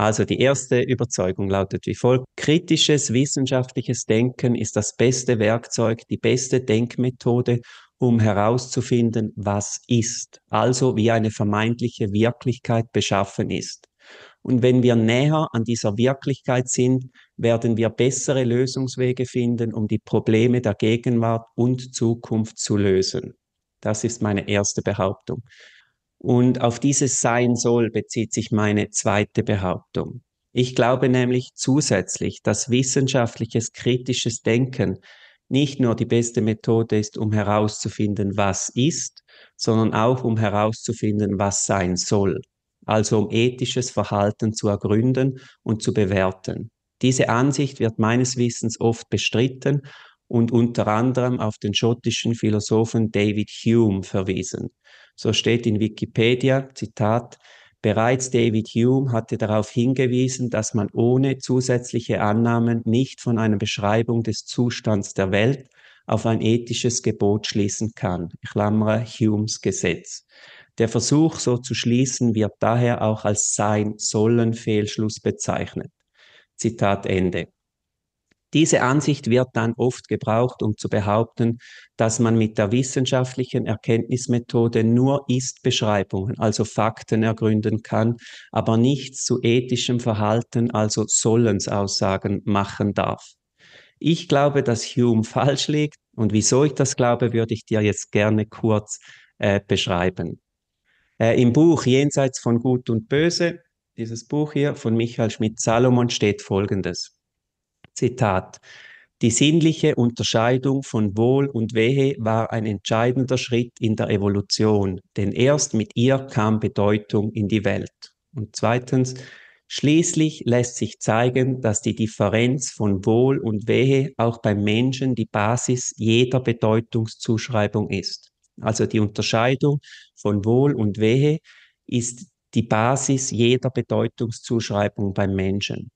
Also die erste Überzeugung lautet wie folgt. Kritisches wissenschaftliches Denken ist das beste Werkzeug, die beste Denkmethode, um herauszufinden, was ist, also wie eine vermeintliche Wirklichkeit beschaffen ist. Und wenn wir näher an dieser Wirklichkeit sind, werden wir bessere Lösungswege finden, um die Probleme der Gegenwart und Zukunft zu lösen. Das ist meine erste Behauptung. Und auf dieses Sein soll bezieht sich meine zweite Behauptung. Ich glaube nämlich zusätzlich, dass wissenschaftliches kritisches Denken nicht nur die beste Methode ist, um herauszufinden, was ist, sondern auch um herauszufinden, was sein soll. Also um ethisches Verhalten zu ergründen und zu bewerten. Diese Ansicht wird meines Wissens oft bestritten und unter anderem auf den schottischen Philosophen David Hume verwiesen. So steht in Wikipedia, Zitat, Bereits David Hume hatte darauf hingewiesen, dass man ohne zusätzliche Annahmen nicht von einer Beschreibung des Zustands der Welt auf ein ethisches Gebot schließen kann. Ich klammere Humes Gesetz. Der Versuch, so zu schließen, wird daher auch als sein sollen Fehlschluss bezeichnet. Zitat Ende. Diese Ansicht wird dann oft gebraucht, um zu behaupten, dass man mit der wissenschaftlichen Erkenntnismethode nur Ist-Beschreibungen, also Fakten ergründen kann, aber nichts zu ethischem Verhalten, also Sollensaussagen machen darf. Ich glaube, dass Hume falsch liegt und wieso ich das glaube, würde ich dir jetzt gerne kurz äh, beschreiben. Äh, Im Buch Jenseits von Gut und Böse, dieses Buch hier von Michael Schmidt-Salomon steht Folgendes. Zitat. Die sinnliche Unterscheidung von Wohl und Wehe war ein entscheidender Schritt in der Evolution, denn erst mit ihr kam Bedeutung in die Welt. Und zweitens, Schließlich lässt sich zeigen, dass die Differenz von Wohl und Wehe auch beim Menschen die Basis jeder Bedeutungszuschreibung ist. Also die Unterscheidung von Wohl und Wehe ist die Basis jeder Bedeutungszuschreibung beim Menschen.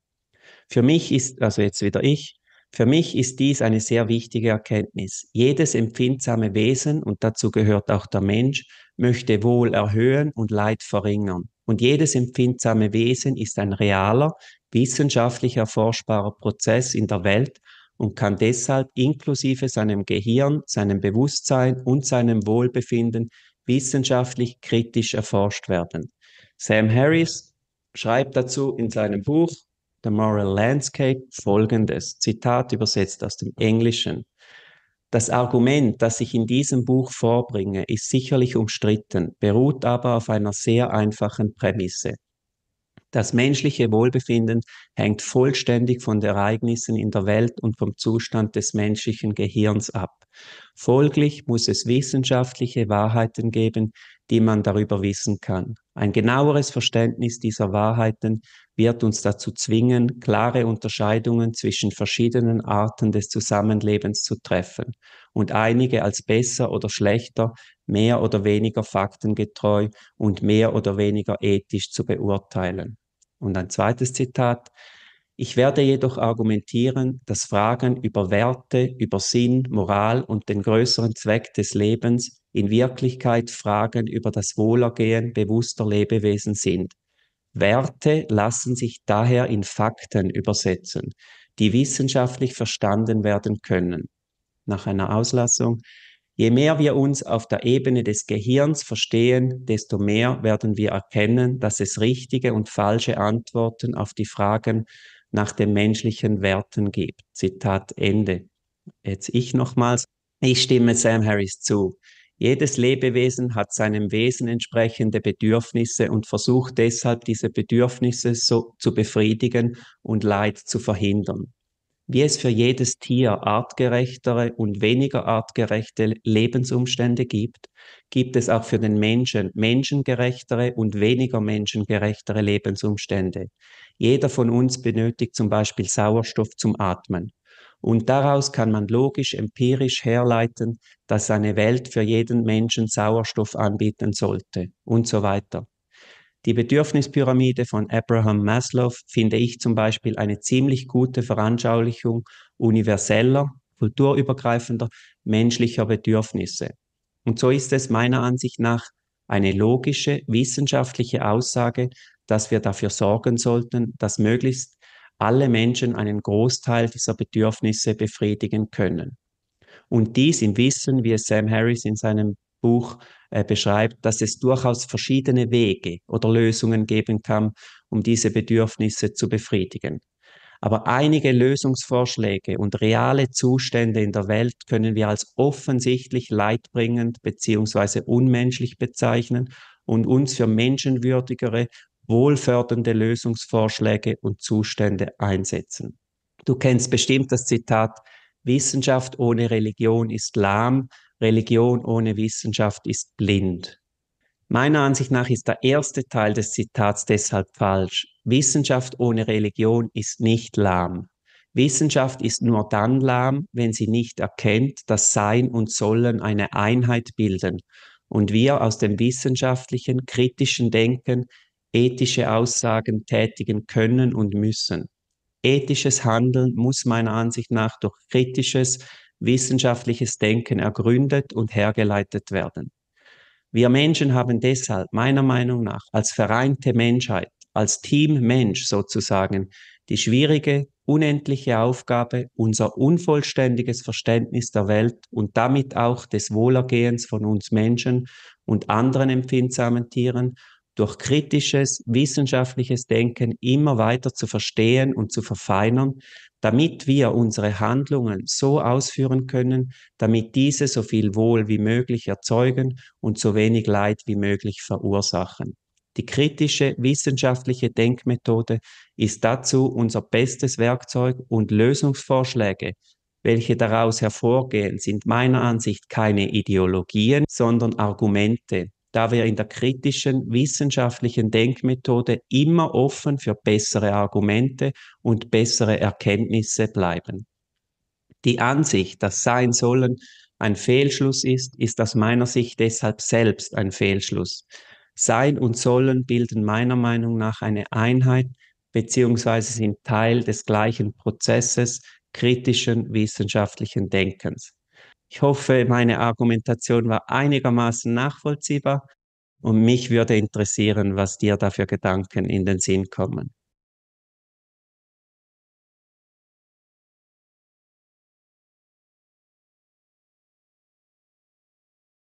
Für mich ist, also jetzt wieder ich, für mich ist dies eine sehr wichtige Erkenntnis. Jedes empfindsame Wesen, und dazu gehört auch der Mensch, möchte Wohl erhöhen und Leid verringern. Und jedes empfindsame Wesen ist ein realer, wissenschaftlich erforschbarer Prozess in der Welt und kann deshalb inklusive seinem Gehirn, seinem Bewusstsein und seinem Wohlbefinden wissenschaftlich kritisch erforscht werden. Sam Harris schreibt dazu in seinem Buch The Moral Landscape folgendes, Zitat übersetzt aus dem Englischen. Das Argument, das ich in diesem Buch vorbringe, ist sicherlich umstritten, beruht aber auf einer sehr einfachen Prämisse. Das menschliche Wohlbefinden hängt vollständig von Ereignissen in der Welt und vom Zustand des menschlichen Gehirns ab. Folglich muss es wissenschaftliche Wahrheiten geben, die man darüber wissen kann. Ein genaueres Verständnis dieser Wahrheiten wird uns dazu zwingen, klare Unterscheidungen zwischen verschiedenen Arten des Zusammenlebens zu treffen und einige als besser oder schlechter, mehr oder weniger faktengetreu und mehr oder weniger ethisch zu beurteilen. Und ein zweites Zitat. Ich werde jedoch argumentieren, dass Fragen über Werte, über Sinn, Moral und den größeren Zweck des Lebens in Wirklichkeit Fragen über das Wohlergehen bewusster Lebewesen sind. Werte lassen sich daher in Fakten übersetzen, die wissenschaftlich verstanden werden können. Nach einer Auslassung. Je mehr wir uns auf der Ebene des Gehirns verstehen, desto mehr werden wir erkennen, dass es richtige und falsche Antworten auf die Fragen nach den menschlichen Werten gibt. Zitat Ende. Jetzt ich nochmals. Ich stimme Sam Harris zu. Jedes Lebewesen hat seinem Wesen entsprechende Bedürfnisse und versucht deshalb, diese Bedürfnisse so zu befriedigen und Leid zu verhindern. Wie es für jedes Tier artgerechtere und weniger artgerechte Lebensumstände gibt, gibt es auch für den Menschen menschengerechtere und weniger menschengerechtere Lebensumstände. Jeder von uns benötigt zum Beispiel Sauerstoff zum Atmen. Und daraus kann man logisch, empirisch herleiten, dass eine Welt für jeden Menschen Sauerstoff anbieten sollte und so weiter. Die Bedürfnispyramide von Abraham Maslow finde ich zum Beispiel eine ziemlich gute Veranschaulichung universeller, kulturübergreifender menschlicher Bedürfnisse. Und so ist es meiner Ansicht nach eine logische wissenschaftliche Aussage, dass wir dafür sorgen sollten, dass möglichst alle Menschen einen Großteil dieser Bedürfnisse befriedigen können. Und dies im Wissen, wie es Sam Harris in seinem Buch äh, beschreibt, dass es durchaus verschiedene Wege oder Lösungen geben kann, um diese Bedürfnisse zu befriedigen. Aber einige Lösungsvorschläge und reale Zustände in der Welt können wir als offensichtlich leidbringend bzw. unmenschlich bezeichnen und uns für menschenwürdigere wohlfördernde Lösungsvorschläge und Zustände einsetzen. Du kennst bestimmt das Zitat, Wissenschaft ohne Religion ist lahm, Religion ohne Wissenschaft ist blind. Meiner Ansicht nach ist der erste Teil des Zitats deshalb falsch. Wissenschaft ohne Religion ist nicht lahm. Wissenschaft ist nur dann lahm, wenn sie nicht erkennt, dass Sein und Sollen eine Einheit bilden und wir aus dem wissenschaftlichen, kritischen Denken ethische Aussagen tätigen können und müssen. Ethisches Handeln muss meiner Ansicht nach durch kritisches, wissenschaftliches Denken ergründet und hergeleitet werden. Wir Menschen haben deshalb meiner Meinung nach als vereinte Menschheit, als Team Mensch sozusagen, die schwierige, unendliche Aufgabe, unser unvollständiges Verständnis der Welt und damit auch des Wohlergehens von uns Menschen und anderen empfindsamen Tieren durch kritisches, wissenschaftliches Denken immer weiter zu verstehen und zu verfeinern, damit wir unsere Handlungen so ausführen können, damit diese so viel Wohl wie möglich erzeugen und so wenig Leid wie möglich verursachen. Die kritische wissenschaftliche Denkmethode ist dazu unser bestes Werkzeug und Lösungsvorschläge, welche daraus hervorgehen, sind meiner Ansicht keine Ideologien, sondern Argumente, da wir in der kritischen wissenschaftlichen Denkmethode immer offen für bessere Argumente und bessere Erkenntnisse bleiben. Die Ansicht, dass Sein sollen ein Fehlschluss ist, ist aus meiner Sicht deshalb selbst ein Fehlschluss. Sein und sollen bilden meiner Meinung nach eine Einheit bzw. sind Teil des gleichen Prozesses kritischen wissenschaftlichen Denkens. Ich hoffe, meine Argumentation war einigermaßen nachvollziehbar und mich würde interessieren, was dir dafür Gedanken in den Sinn kommen.